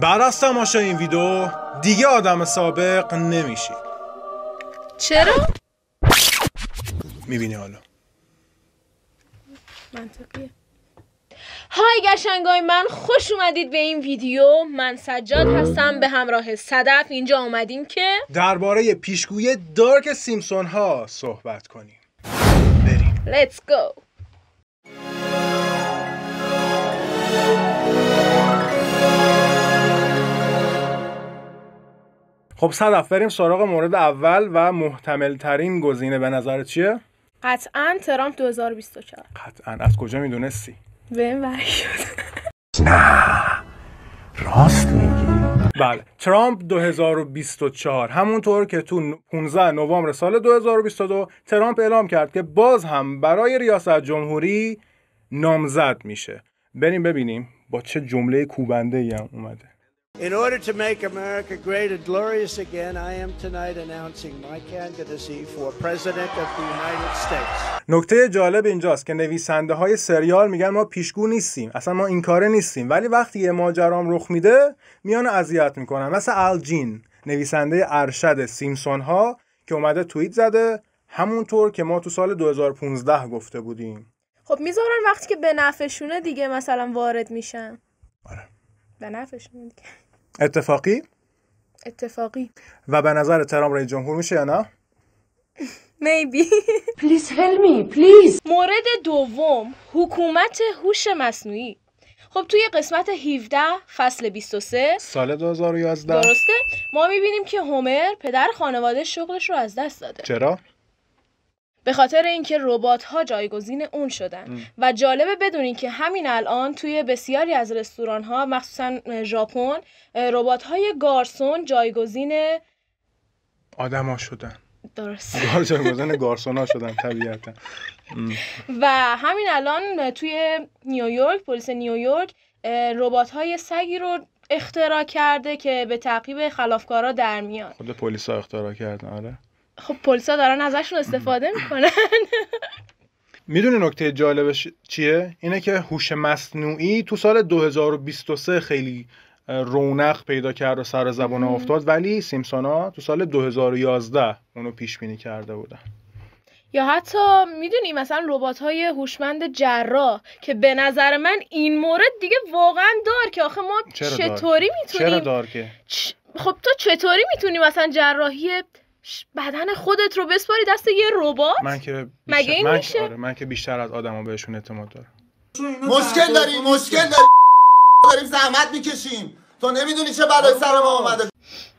بعد از تماشا این ویدیو دیگه آدم سابق نمیشی چرا؟ میبینی حالا منطقیه های گشنگای من خوش اومدید به این ویدیو من سجاد هستم به همراه صدف اینجا آمدیم که درباره پیشگوی دارک سیمسون ها صحبت کنیم بریم Let's go خب صدف بریم سراغ مورد اول و محتمل ترین گزینه به نظر چیه قطعا ترامپ 2024 قطعا از کجا میدونستی به این نه راست میگی بله ترامپ 2024 همونطور که تو 15 نوامبر سال 2022 ترامپ اعلام کرد که باز هم برای ریاست جمهوری نامزد میشه بریم ببینیم با چه جمله کوبنده ای هم اومده In order to make America great and glorious again, I am tonight announcing my candidacy for President of the United States. نکته جالب اینجاست که نویسنده های سریال میگن ما پیشگو نیستیم اصلا ما این کاره نیستیم ولی وقتی یه ماجرام رخ میده میان اذیت میکنن مثل الجین نویسنده ارشد سیمسون ها که اومده توییت زده همونطور که ما تو سال 2015 گفته بودیم خب میذارن وقتی که به نفعشونه دیگه مثلا وارد میشن آره به نفعشونه دیگه اتفاقی اتفاقی و به نظر ترام رئیس جمهور میشه یا نه میبی پلیز هلمی پلیز مورد دوم حکومت هوش مصنوعی خب توی قسمت 17 فصل 23 سال 2011 درسته ما میبینیم که هومر پدر خانواده شغلش رو از دست داده چرا به خاطر اینکه ربات ها جایگزین اون شدن و جالبه بدونین که همین الان توی بسیاری از رستوران ها مخصوصا ژاپن ربات های گارسون جایگزین ها شدن درست ها جایگزین ها شدن طبیعتا و همین الان توی نیویورک پلیس نیویورک ربات های سگی رو اختراع کرده که به تعقیب خلافکارا در میان خود پلیس ها اختراع کردن آره خب پلسا دارن ازشون استفاده میکنن میدونی نکته جالبش چیه اینه که هوش مصنوعی تو سال 2023 خیلی رونق پیدا کرد و سر زبان افتاد ولی سیمسونا تو سال 2011 اونو پیش بینی کرده بودن یا حتی میدونی مثلا ربات های هوشمند جراح که به نظر من این مورد دیگه واقعا دار که آخه ما چطوری میتونیم چرا دار که خب تو چطوری میتونی مثلا جراحی بدن خودت رو بسپاری دست یه ربات من که بیشتر... مگه این من... میشه آره، من که بیشتر از آدما بهشون اعتماد دارم مشکل داریم مشکل داریم داریم زحمت میکشیم تو نمیدونی چه بلای سر ما اومده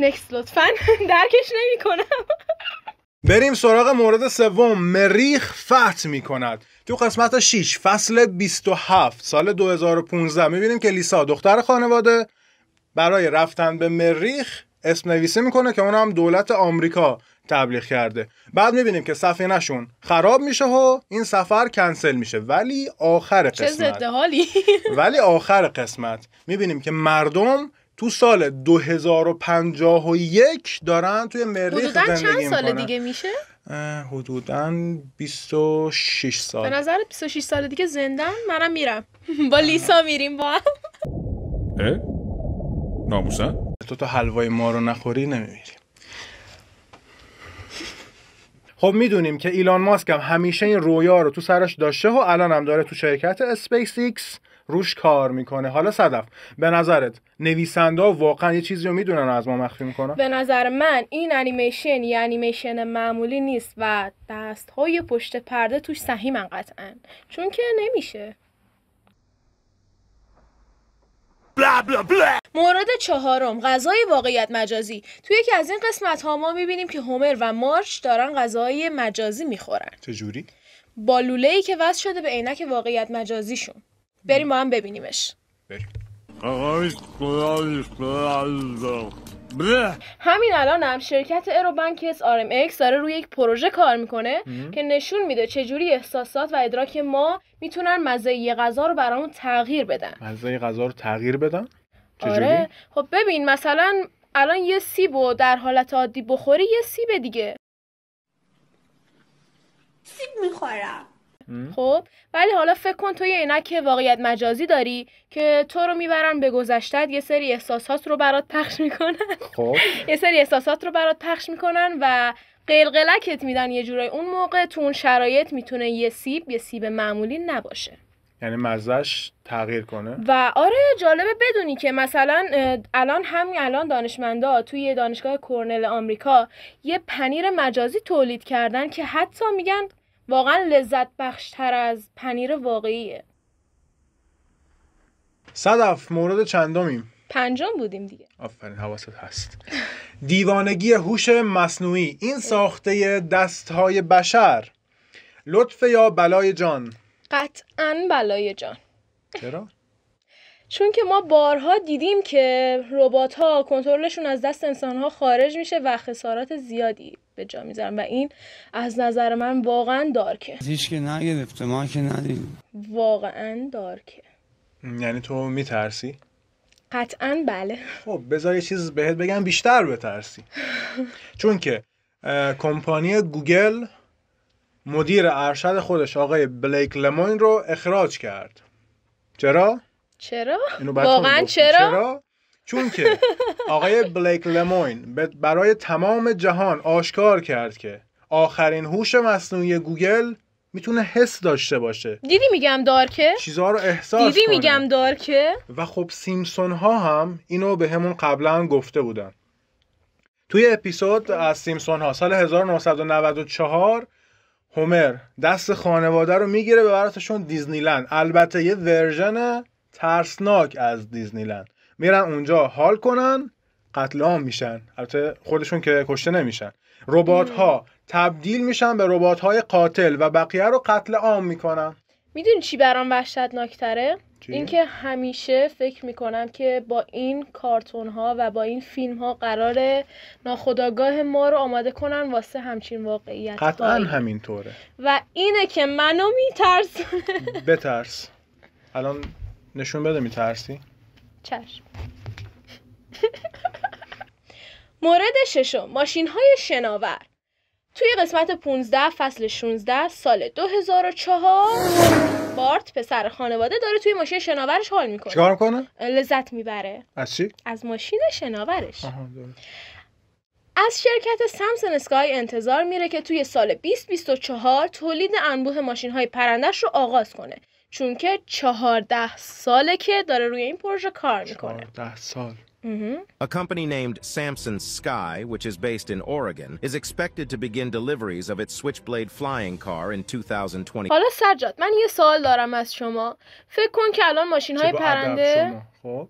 نکس لطفا درکش نمیکنم بریم سراغ مورد سوم مریخ فتح میکند تو قسمت 6 فصل 27 سال 2015 میبینیم که لیسا دختر خانواده برای رفتن به مریخ اسم نویسی میکنه که اونم دولت آمریکا تبلیغ کرده بعد میبینیم که صفحه نشون خراب میشه و این سفر کنسل میشه ولی آخر قسمت چه ولی آخر قسمت میبینیم که مردم تو سال 2051 دارن توی مریخ زندگی چند سال دیگه میشه حدودا 26 سال به نظر 26 سال دیگه زندن منم میرم با لیسا میریم با هم ناموسن تو تا حلوای ما رو نخوری نمیمیری خب میدونیم که ایلان ماسک هم همیشه این رویا رو تو سرش داشته و الان هم داره تو شرکت اسپیس ایکس روش کار میکنه حالا صدف به نظرت نویسنده واقعا یه چیزی رو میدونن از ما مخفی میکنن به نظر من این انیمیشن یه انیمیشن معمولی نیست و دست های پشت پرده توش سهیم قطعا چون که نمیشه مورد چهارم غذای واقعیت مجازی توی یکی از این قسمت ها ما میبینیم که هومر و مارش دارن غذای مجازی میخورن چجوری؟ با لوله ای که وز شده به عینک واقعیت مجازیشون بریم با هم ببینیمش بریم بله. همین الان هم شرکت اروبانکس آر ام ایکس داره روی یک پروژه کار میکنه که نشون میده چجوری احساسات و ادراک ما میتونن مزه غذا رو برامون تغییر بدن مزه غذا رو تغییر بدن چجوری آره. خب ببین مثلا الان یه سیب سیبو در حالت عادی بخوری یه سیب دیگه سیب میخورم خب ولی حالا فکر کن تو یه که واقعیت مجازی داری که تو رو میبرن به گذشتت یه سری احساسات رو برات پخش میکنن خب یه سری احساسات رو برات پخش میکنن و قلقلکت میدن یه جورایی اون موقع تو اون شرایط میتونه یه سیب یه سیب معمولی نباشه یعنی مزهش تغییر کنه و آره جالبه بدونی که مثلا الان همین الان دانشمندا توی دانشگاه کرنل آمریکا یه پنیر مجازی تولید کردن که حتی میگن واقعا لذت بخشتر از پنیر واقعیه صدف مورد چندمیم پنجم بودیم دیگه آفرین حواست هست دیوانگی هوش مصنوعی این ساخته دست های بشر لطف یا بلای جان قطعا بلای جان چرا؟ چون که ما بارها دیدیم که ربات ها کنترلشون از دست انسان ها خارج میشه و خسارات زیادی به جا و این از نظر من واقعا دارکه هیچ که نگرفته ما که ندیدیم واقعا دارکه یعنی تو میترسی؟ قطعا بله خب بذار یه چیز بهت بگم بیشتر بترسی چون که کمپانی گوگل مدیر ارشد خودش آقای بلیک لمون رو اخراج کرد چرا؟ چرا؟ واقعا چرا؟, چرا؟ چون که آقای بلیک لموین برای تمام جهان آشکار کرد که آخرین هوش مصنوعی گوگل میتونه حس داشته باشه دیدی میگم دارکه چیزا رو احساس دیدی میگم دارکه و خب سیمسون ها هم اینو به همون قبلا گفته بودن توی اپیزود از سیمسون ها سال 1994 هومر دست خانواده رو میگیره به براتشون دیزنیلند البته یه ورژن ترسناک از دیزنیلند میرن اونجا حال کنن قتل عام میشن البته خودشون که کشته نمیشن ربات ها تبدیل میشن به ربات های قاتل و بقیه رو قتل عام میکنن میدونی چی برام وحشتناکتره اینکه همیشه فکر میکنم که با این کارتون ها و با این فیلم ها قرار ناخداگاه ما رو آماده کنن واسه همچین واقعیت قطعا همینطوره و اینه که منو میترس بترس الان نشون بده میترسی چشم مورد ششم ماشین های شناور توی قسمت 15 فصل 16 سال 2004 بارت پسر خانواده داره توی ماشین شناورش حال میکنه چیکار میکنه؟ لذت میبره از چی؟ از ماشین شناورش از شرکت سمسن اسکای انتظار میره که توی سال 2024 تولید انبوه ماشین های پرندش رو آغاز کنه چون که چهارده ساله که داره روی این پروژه کار میکنه چهارده سال A company named Samson Sky, which is based in Oregon, is expected to begin deliveries of its Switchblade flying car in 2020. حالا سجاد من یه سوال دارم از شما. فکر کن که الان ماشین های پرنده خب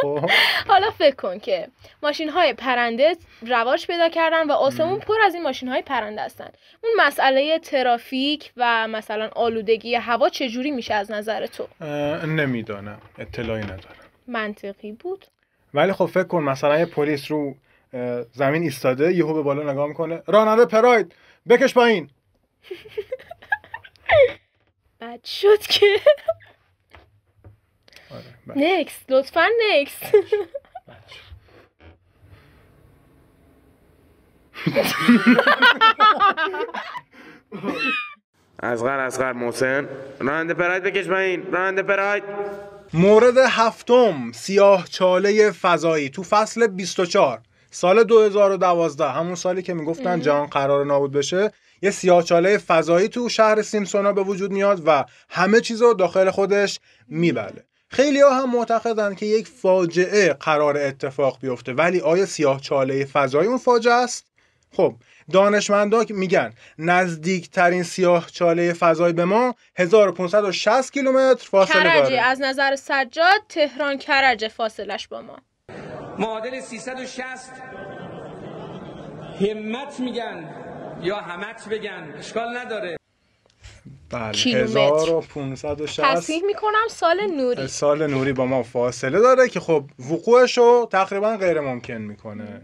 خب. حالا فکر کن که ماشین های پرنده رواج پیدا کردن و آسمون پر از این ماشین های پرنده هستن اون مسئله ترافیک و مثلا آلودگی هوا چجوری میشه از نظر تو نمیدانم اطلاعی ندارم منطقی بود ولی خب فکر کن مثلا یه پلیس رو زمین ایستاده یهو به بالا نگاه میکنه راننده پراید بکش پایین بد شد که نکست بله. لطفا نکست بله. از اصغر محسن راننده پراید بکش این راننده پراید مورد هفتم سیاه چاله فضایی تو فصل 24 سال 2012 همون سالی که میگفتن جهان قرار نابود بشه یه سیاه چاله فضایی تو شهر سیمسونا به وجود میاد و همه چیز رو داخل خودش میبله خیلی ها هم معتقدن که یک فاجعه قرار اتفاق بیفته ولی آیا سیاه چاله فضای اون فاجعه است؟ خب دانشمندا میگن نزدیکترین سیاه چاله فضای به ما 1560 کیلومتر فاصله کرجه. داره از نظر سجاد تهران کرج فاصلش با ما معادل 360 همت میگن یا همت بگن اشکال نداره بله 1560 تصحیح میکنم سال نوری سال نوری با ما فاصله داره که خب وقوعش رو تقریبا غیر ممکن میکنه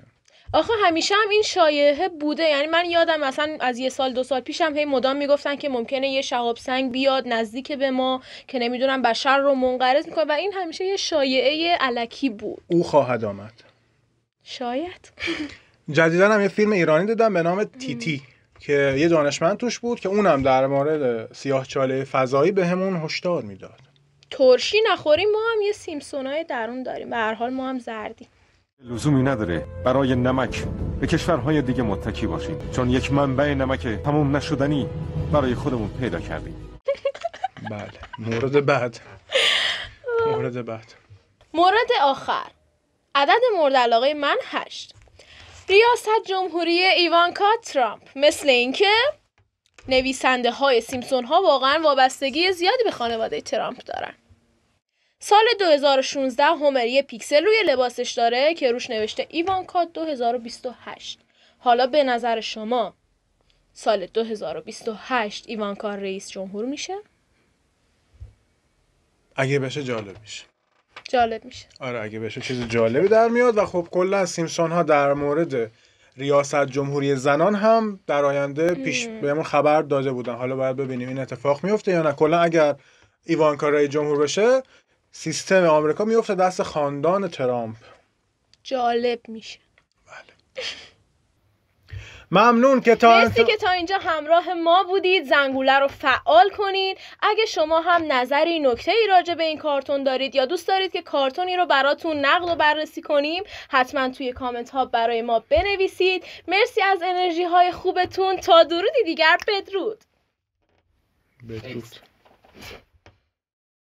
آخه همیشه هم این شایعه بوده یعنی من یادم مثلا از یه سال دو سال پیشم هی مدام میگفتن که ممکنه یه شهاب سنگ بیاد نزدیک به ما که نمیدونم بشر رو منقرض میکنه و این همیشه یه شایعه علکی بود او خواهد آمد شاید جدیدا هم یه فیلم ایرانی دادم به نام تیتی که یه دانشمند توش بود که اونم در مورد چاله فضایی به همون هشدار میداد ترشی نخوریم ما هم یه سیمسونای درون داریم به هر حال ما هم زردیم لزومی نداره برای نمک به کشورهای دیگه متکی باشیم چون یک منبع نمک تموم نشدنی برای خودمون پیدا کردیم بله مورد بعد مورد بعد مورد آخر عدد مورد علاقه من هشت ریاست جمهوری ایوانکا ترامپ مثل اینکه نویسنده های سیمسون ها واقعا وابستگی زیادی به خانواده ترامپ دارن سال 2016 هومر یه پیکسل روی لباسش داره که روش نوشته ایوانکا 2028 حالا به نظر شما سال 2028 ایوانکا رئیس جمهور میشه؟ اگه بشه جالب میشه جالب میشه آره اگه بشه چیز جالبی در میاد و خب کلا سیمسون ها در مورد ریاست جمهوری زنان هم در آینده پیش بهمون خبر داده بودن حالا باید ببینیم این اتفاق میفته یا نه کلا اگر ایوان کارای جمهور بشه سیستم آمریکا میفته دست خاندان ترامپ جالب میشه بله ممنون که تا که تا اینجا همراه ما بودید زنگوله رو فعال کنید اگه شما هم نظری نکته ای راجع به این کارتون دارید یا دوست دارید که کارتونی رو براتون نقل و بررسی کنیم حتما توی کامنت ها برای ما بنویسید مرسی از انرژی های خوبتون تا درودی دیگر بدرود بدرود